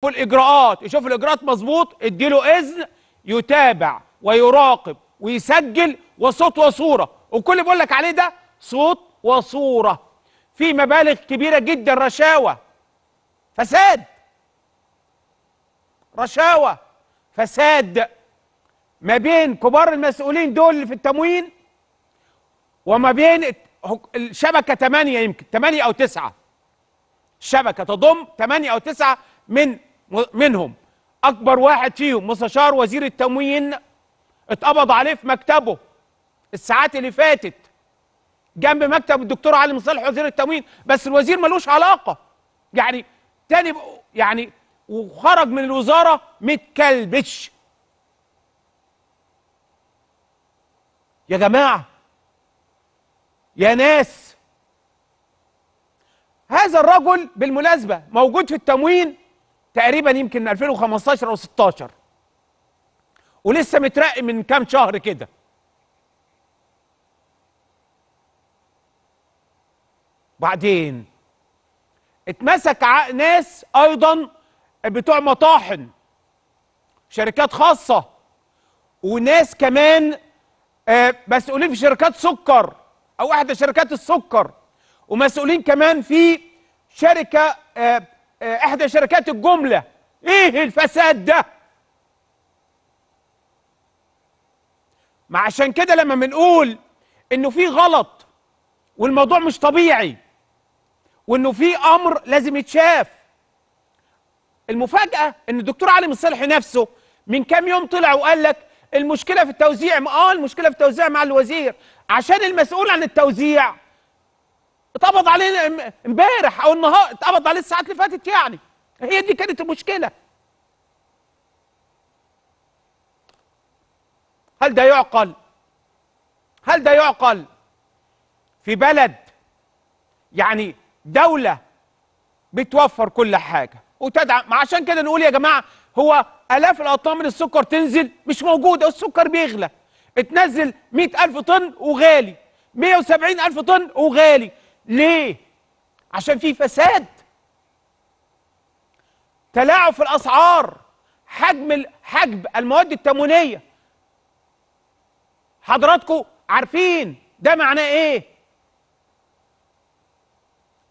شوفوا الاجراءات يشوف الاجراءات مظبوط اديله اذن يتابع ويراقب ويسجل وصوت وصوره وكل اللي بقول لك عليه ده صوت وصوره في مبالغ كبيره جدا رشاوى فساد رشاوى فساد ما بين كبار المسؤولين دول اللي في التموين وما بين الشبكه 8 يمكن 8 او 9 الشبكه تضم 8 او 9 من منهم اكبر واحد فيهم مستشار وزير التموين اتقبض عليه في مكتبه الساعات اللي فاتت جنب مكتب الدكتور علي مصالح وزير التموين بس الوزير ملوش علاقه يعني تاني يعني وخرج من الوزاره متكلبش يا جماعه يا ناس هذا الرجل بالمناسبه موجود في التموين تقريبا يمكن من 2015 او 16 ولسه مترقي من كام شهر كده بعدين اتمسك ناس ايضا بتوع مطاحن شركات خاصه وناس كمان آه، مسؤولين في شركات سكر او احدى شركات السكر ومسؤولين كمان في شركه آه، آه، احدى شركات الجمله ايه الفساد ده ما عشان كده لما بنقول انه في غلط والموضوع مش طبيعي وانه في امر لازم يتشاف المفاجاه ان الدكتور علي مصالح نفسه من كام يوم طلع وقال لك المشكله في التوزيع اه المشكله في التوزيع مع الوزير عشان المسؤول عن التوزيع اتقبض عليه امبارح او النهارده اتقبض عليه الساعات اللي فاتت يعني هي دي كانت المشكله هل ده يعقل هل ده يعقل في بلد يعني دولة بتوفر كل حاجة وتدعم عشان كده نقول يا جماعة هو آلاف الأطنان من السكر تنزل مش موجودة السكر بيغلى تنزل 100000 طن وغالي 170000 طن وغالي ليه؟ عشان في فساد تلاعب في الاسعار حجم حجب المواد التموينيه حضراتكم عارفين ده معناه ايه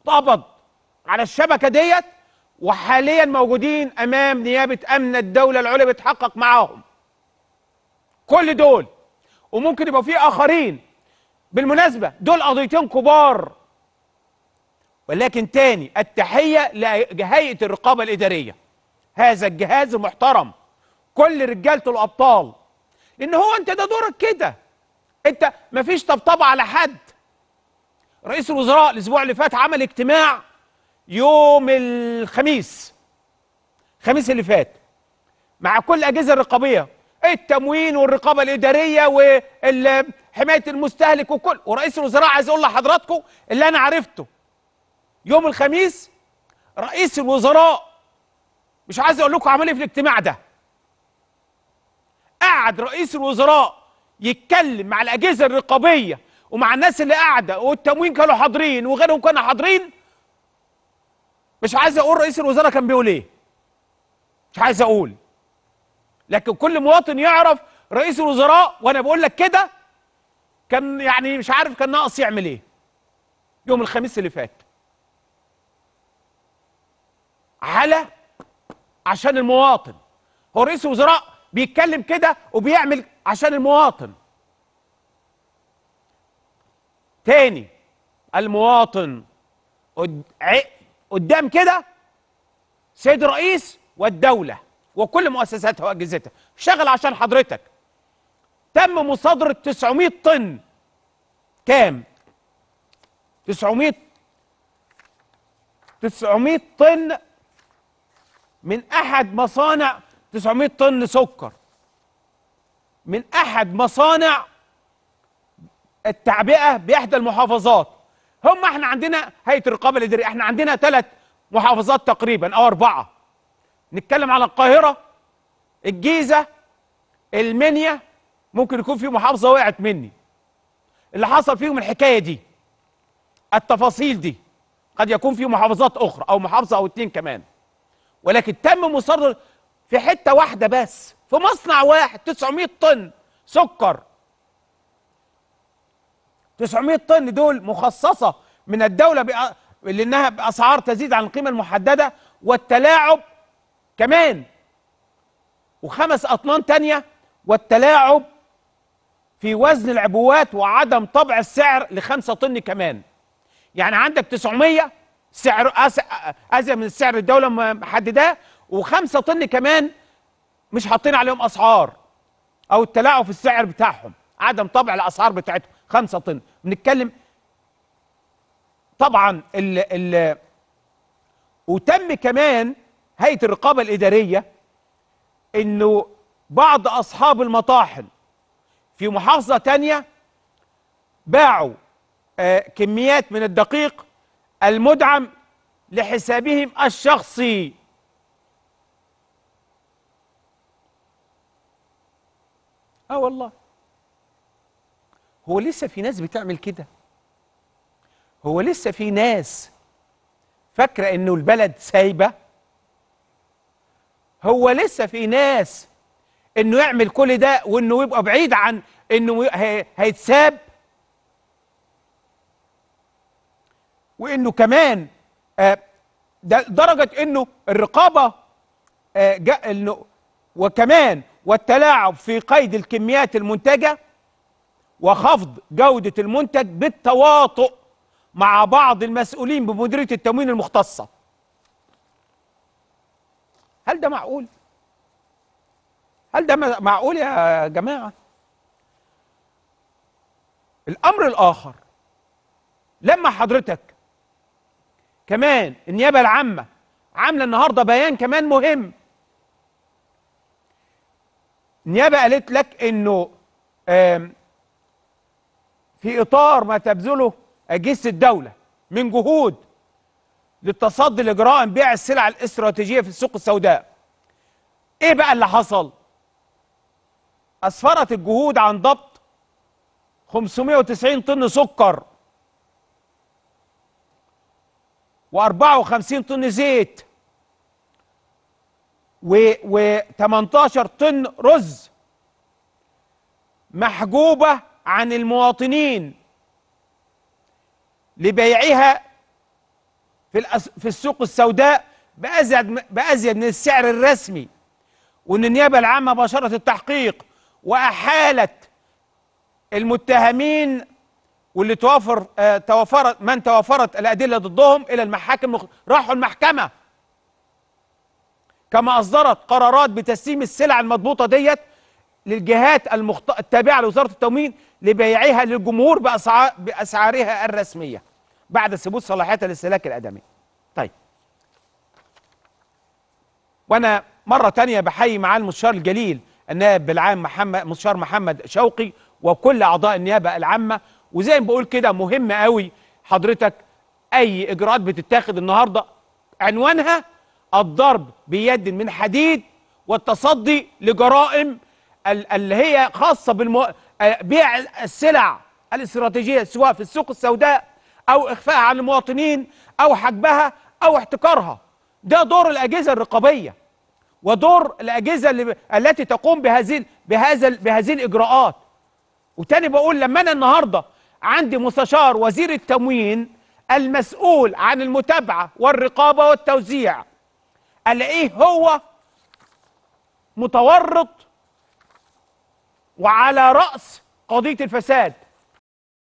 اتقبض على الشبكه ديت وحاليا موجودين امام نيابه امن الدوله العليا بيتحقق معاهم كل دول وممكن يبقى في اخرين بالمناسبه دول قضيتين كبار ولكن تاني التحية لهيئة الرقابة الإدارية هذا الجهاز المحترم كل رجالته الأبطال لأن هو أنت ده دورك كده أنت مفيش طبطبة على حد رئيس الوزراء الأسبوع اللي فات عمل اجتماع يوم الخميس الخميس اللي فات مع كل الأجهزة الرقابية التموين والرقابة الإدارية وحماية المستهلك وكل ورئيس الوزراء عايز أقول لحضراتكم اللي أنا عرفته يوم الخميس رئيس الوزراء مش عايز اقول لكم عمل ايه في الاجتماع ده قعد رئيس الوزراء يتكلم مع الاجهزه الرقابيه ومع الناس اللي قاعده والتموين كانوا حاضرين وغيرهم كانوا حاضرين مش عايز اقول رئيس الوزراء كان بيقول ايه مش عايز اقول لكن كل مواطن يعرف رئيس الوزراء وانا بقول لك كده كان يعني مش عارف كان ناقص يعمل ايه يوم الخميس اللي فات على عشان المواطن هو رئيس الوزراء بيتكلم كده وبيعمل عشان المواطن تاني المواطن قدام كده سيد الرئيس والدولة وكل مؤسساتها وأجهزتها شغل عشان حضرتك تم مصادرة 900 طن كام 900 900 طن من احد مصانع 900 طن سكر من احد مصانع التعبئه باحدى المحافظات هم احنا عندنا هيئه الرقابه الاداريه احنا عندنا ثلاث محافظات تقريبا او اربعه نتكلم على القاهره الجيزه المنيا ممكن يكون في محافظه وقعت مني اللي حصل فيهم الحكايه دي التفاصيل دي قد يكون في محافظات اخرى او محافظه او اتنين كمان ولكن تم مصر في حتة واحدة بس في مصنع واحد 900 طن سكر 900 طن دول مخصصة من الدولة بأ... لأنها بأسعار تزيد عن القيمة المحددة والتلاعب كمان وخمس أطنان تانية والتلاعب في وزن العبوات وعدم طبع السعر لخمسة طن كمان يعني عندك 900 سعر ازيد من سعر الدوله محدداه 5 طن كمان مش حاطين عليهم اسعار او التلاعب في السعر بتاعهم عدم طبع الاسعار بتاعتهم 5 طن بنتكلم طبعا ال ال وتم كمان هيئه الرقابه الاداريه انه بعض اصحاب المطاحن في محافظه تانية باعوا آه، كميات من الدقيق المدعم لحسابهم الشخصي اه والله هو لسه في ناس بتعمل كده هو لسه في ناس فاكره انه البلد سايبه هو لسه في ناس انه يعمل كل ده وانه يبقى بعيد عن انه هيتساب وانه كمان آه، ده درجه انه الرقابه آه، انه وكمان والتلاعب في قيد الكميات المنتجه وخفض جوده المنتج بالتواطؤ مع بعض المسؤولين بمديريه التموين المختصه هل ده معقول هل ده معقول يا جماعه الامر الاخر لما حضرتك كمان النيابة العامة عاملة النهاردة بيان كمان مهم النيابة قالت لك انه في اطار ما تبذله اجهزة الدولة من جهود للتصدي لجرائم بيع السلع الاستراتيجية في السوق السوداء ايه بقى اللي حصل اسفرت الجهود عن ضبط 590 طن سكر و54 طن زيت و18 طن رز محجوبة عن المواطنين لبيعها في في السوق السوداء بأزيد بأزيد من السعر الرسمي وإن النيابة العامة باشرت التحقيق وأحالت المتهمين واللي توافر آه، توافرت من توافرت الادله ضدهم الى المحاكم راحوا المحكمه كما اصدرت قرارات بتسليم السلع المضبوطه ديت للجهات المخط... التابعه لوزاره التموين لبيعها للجمهور بأسعار... باسعارها الرسميه بعد ثبوت صلاحيتها للسلاك الادمي. طيب. وانا مره تانية بحيي معالي المستشار الجليل النائب العام محمد مستشار محمد شوقي وكل اعضاء النيابه العامه وزي ما بقول كده مهم قوي حضرتك اي اجراءات بتتاخد النهارده عنوانها الضرب بيد من حديد والتصدي لجرائم اللي هي خاصه بالمو... آه، بيع السلع الاستراتيجيه سواء في السوق السوداء او اخفائها عن المواطنين او حجبها او احتكارها ده دور الاجهزه الرقابيه ودور الاجهزه اللي... التي تقوم بهذه بهذا بهذه الاجراءات وتاني بقول لما انا النهارده عندي مستشار وزير التموين المسؤول عن المتابعة والرقابة والتوزيع ألاقيه هو متورط وعلى رأس قضية الفساد